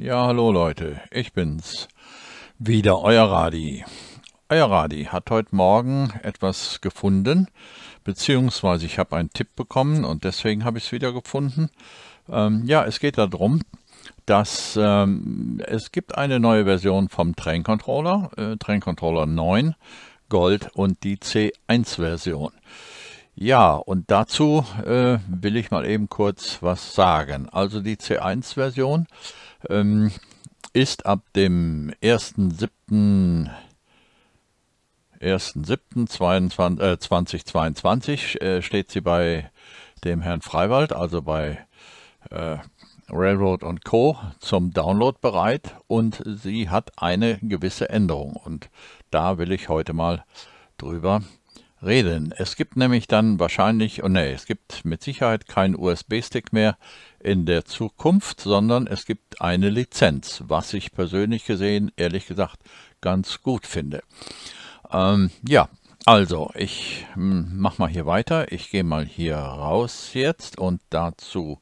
Ja, hallo Leute, ich bin's. Wieder euer Radi. Euer Radi hat heute Morgen etwas gefunden, beziehungsweise ich habe einen Tipp bekommen und deswegen habe ich es wieder gefunden. Ähm, ja, es geht darum, dass ähm, es gibt eine neue Version vom Train Controller, äh, Train Controller 9 Gold und die C1-Version. Ja, und dazu äh, will ich mal eben kurz was sagen. Also die C1-Version ähm, ist ab dem 1.7.2022 äh, äh, steht sie bei dem Herrn Freiwald, also bei äh, Railroad und Co. zum Download bereit und sie hat eine gewisse Änderung und da will ich heute mal drüber reden. Es gibt nämlich dann wahrscheinlich, oh nee, es gibt mit Sicherheit keinen USB-Stick mehr in der Zukunft, sondern es gibt eine Lizenz, was ich persönlich gesehen, ehrlich gesagt, ganz gut finde. Ähm, ja, also ich hm, mache mal hier weiter. Ich gehe mal hier raus jetzt und dazu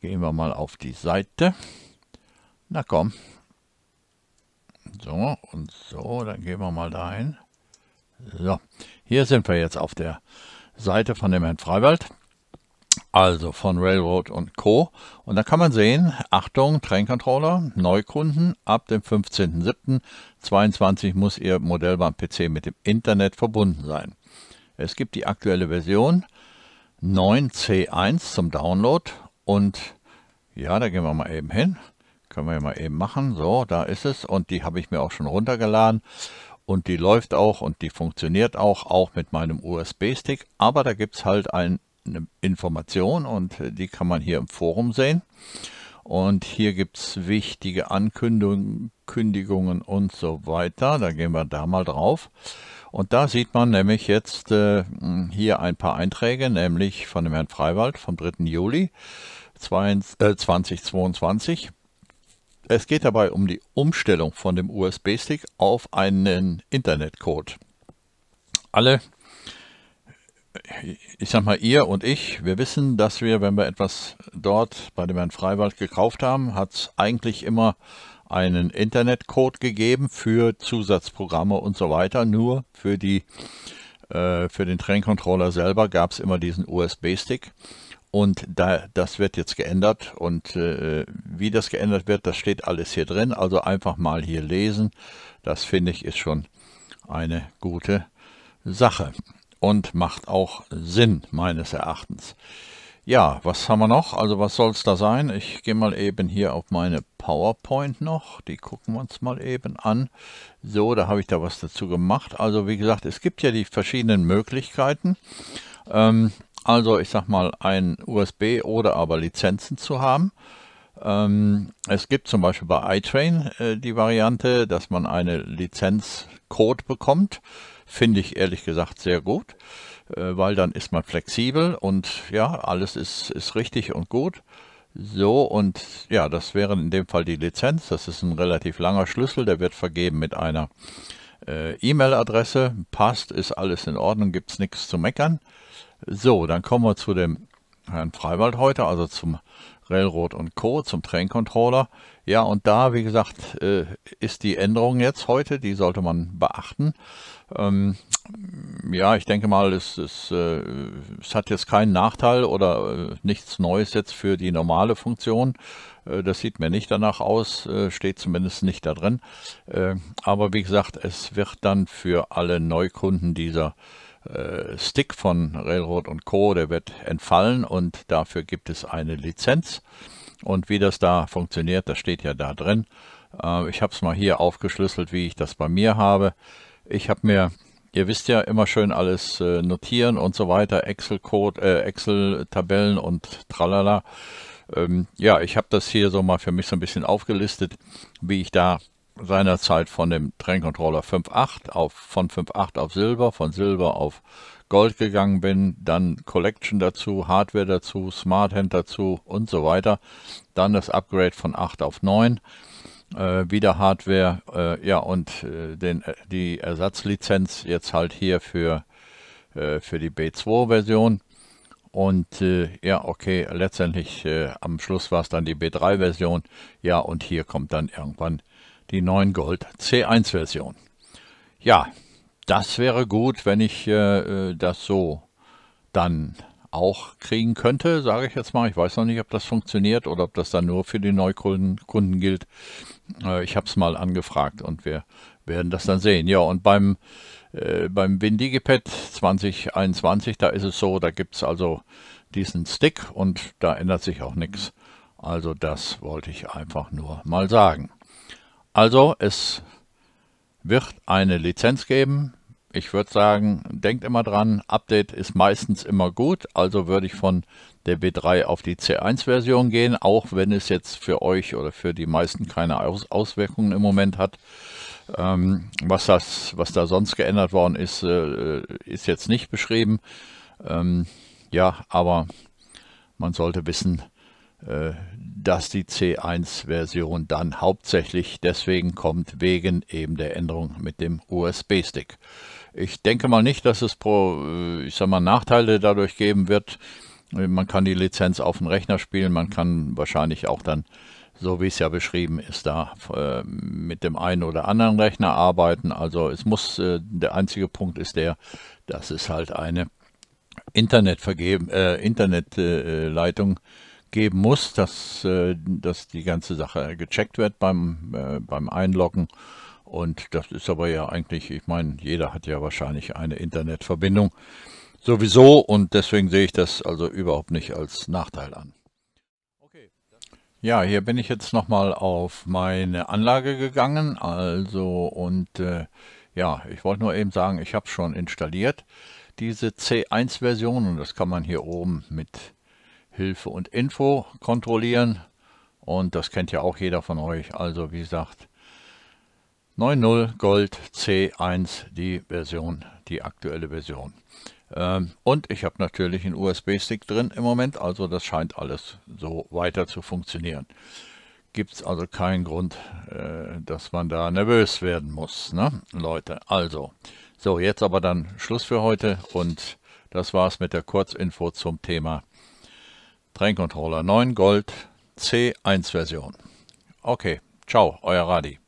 gehen wir mal auf die Seite. Na komm. So und so, dann gehen wir mal dahin. So, hier sind wir jetzt auf der Seite von dem Herrn Freiwald, also von Railroad und Co. Und da kann man sehen, Achtung, Train Neukunden, ab dem 15.07.22 muss Ihr Modellbahn-PC mit dem Internet verbunden sein. Es gibt die aktuelle Version 9C1 zum Download und ja, da gehen wir mal eben hin. Können wir mal eben machen. So, da ist es und die habe ich mir auch schon runtergeladen und die läuft auch und die funktioniert auch, auch mit meinem USB-Stick, aber da gibt es halt ein, eine Information und die kann man hier im Forum sehen. Und hier gibt es wichtige Ankündigungen und so weiter. Da gehen wir da mal drauf. Und da sieht man nämlich jetzt äh, hier ein paar Einträge, nämlich von dem Herrn Freiwald vom 3. Juli 2022. Äh, es geht dabei um die Umstellung von dem USB-Stick auf einen Internetcode. Alle, ich sag mal ihr und ich, wir wissen, dass wir, wenn wir etwas dort bei dem Herrn Freiwald gekauft haben, hat es eigentlich immer einen Internetcode gegeben für Zusatzprogramme und so weiter. Nur für die äh, für den train selber gab es immer diesen USB-Stick. Und da, das wird jetzt geändert und äh, wie das geändert wird, das steht alles hier drin. Also einfach mal hier lesen. Das finde ich ist schon eine gute Sache und macht auch Sinn meines Erachtens. Ja, was haben wir noch? Also was soll es da sein? Ich gehe mal eben hier auf meine PowerPoint noch. Die gucken wir uns mal eben an. So, da habe ich da was dazu gemacht. Also wie gesagt, es gibt ja die verschiedenen Möglichkeiten. Ähm, also ich sag mal ein USB oder aber Lizenzen zu haben. Ähm, es gibt zum Beispiel bei iTrain äh, die Variante, dass man eine Lizenzcode bekommt. Finde ich ehrlich gesagt sehr gut, äh, weil dann ist man flexibel und ja, alles ist, ist richtig und gut. So und ja, das wäre in dem Fall die Lizenz. Das ist ein relativ langer Schlüssel, der wird vergeben mit einer äh, E-Mail-Adresse. Passt, ist alles in Ordnung, gibt es nichts zu meckern. So, dann kommen wir zu dem Herrn Freiwald heute, also zum Railroad und Co., zum Train-Controller. Ja, und da, wie gesagt, äh, ist die Änderung jetzt heute, die sollte man beachten. Ähm, ja, ich denke mal, es, es, äh, es, hat jetzt keinen Nachteil oder äh, nichts Neues jetzt für die normale Funktion. das sieht mir nicht danach aus, steht zumindest nicht da drin. aber wie gesagt, es wird dann für alle Neukunden dieser äh, Stick von Railroad und Co., der wird entfallen und dafür gibt es eine Lizenz. Und wie das da funktioniert, das steht ja da drin. Äh, ich habe es mal hier aufgeschlüsselt, wie ich das bei mir habe. Ich habe mir, ihr wisst ja, immer schön alles äh, notieren und so weiter, Excel-Code, äh, Excel-Tabellen und tralala. Ähm, ja, ich habe das hier so mal für mich so ein bisschen aufgelistet, wie ich da seinerzeit von dem train 5.8 auf, von 5.8 auf Silber, von Silber auf Gold gegangen bin, dann Collection dazu, Hardware dazu, Smart Hand dazu und so weiter. Dann das Upgrade von 8 auf 9, äh, wieder Hardware, äh, ja und äh, den, äh, die Ersatzlizenz jetzt halt hier für, äh, für die B2-Version. Und äh, ja, okay, letztendlich äh, am Schluss war es dann die B3-Version. Ja, und hier kommt dann irgendwann die 9 Gold C1-Version. Ja, das wäre gut, wenn ich äh, äh, das so dann auch kriegen könnte, sage ich jetzt mal. Ich weiß noch nicht, ob das funktioniert oder ob das dann nur für die Neukunden Kunden gilt. Äh, ich habe es mal angefragt und wir werden das dann sehen. Ja, und beim, äh, beim WinDigiPad 2021, da ist es so, da gibt es also diesen Stick und da ändert sich auch nichts. Also das wollte ich einfach nur mal sagen. Also es wird eine Lizenz geben. Ich würde sagen, denkt immer dran, Update ist meistens immer gut, also würde ich von der B3 auf die C1-Version gehen, auch wenn es jetzt für euch oder für die meisten keine Aus Auswirkungen im Moment hat. Ähm, was, das, was da sonst geändert worden ist, äh, ist jetzt nicht beschrieben. Ähm, ja, aber man sollte wissen, äh, dass die C1-Version dann hauptsächlich deswegen kommt, wegen eben der Änderung mit dem USB-Stick. Ich denke mal nicht, dass es pro, äh, ich sag mal, Nachteile dadurch geben wird. Man kann die Lizenz auf den Rechner spielen, man kann wahrscheinlich auch dann, so wie es ja beschrieben ist, da äh, mit dem einen oder anderen Rechner arbeiten. Also es muss, der einzige Punkt ist der, dass es halt eine Internetvergeben, äh, Internetleitung äh, geben muss, dass, äh, dass die ganze Sache gecheckt wird beim, äh, beim Einloggen. Und das ist aber ja eigentlich, ich meine, jeder hat ja wahrscheinlich eine Internetverbindung sowieso und deswegen sehe ich das also überhaupt nicht als Nachteil an. Ja, hier bin ich jetzt nochmal auf meine Anlage gegangen, also und äh, ja, ich wollte nur eben sagen, ich habe schon installiert diese C1-Version und das kann man hier oben mit Hilfe und Info kontrollieren. Und das kennt ja auch jeder von euch. Also wie gesagt, 9.0 Gold C1, die Version, die aktuelle Version. Ähm, und ich habe natürlich einen USB-Stick drin im Moment, also das scheint alles so weiter zu funktionieren. Gibt es also keinen Grund, äh, dass man da nervös werden muss, ne? Leute. Also, so jetzt aber dann Schluss für heute und das war es mit der Kurzinfo zum Thema Train 9 Gold C1 Version. Okay, ciao, euer Radi.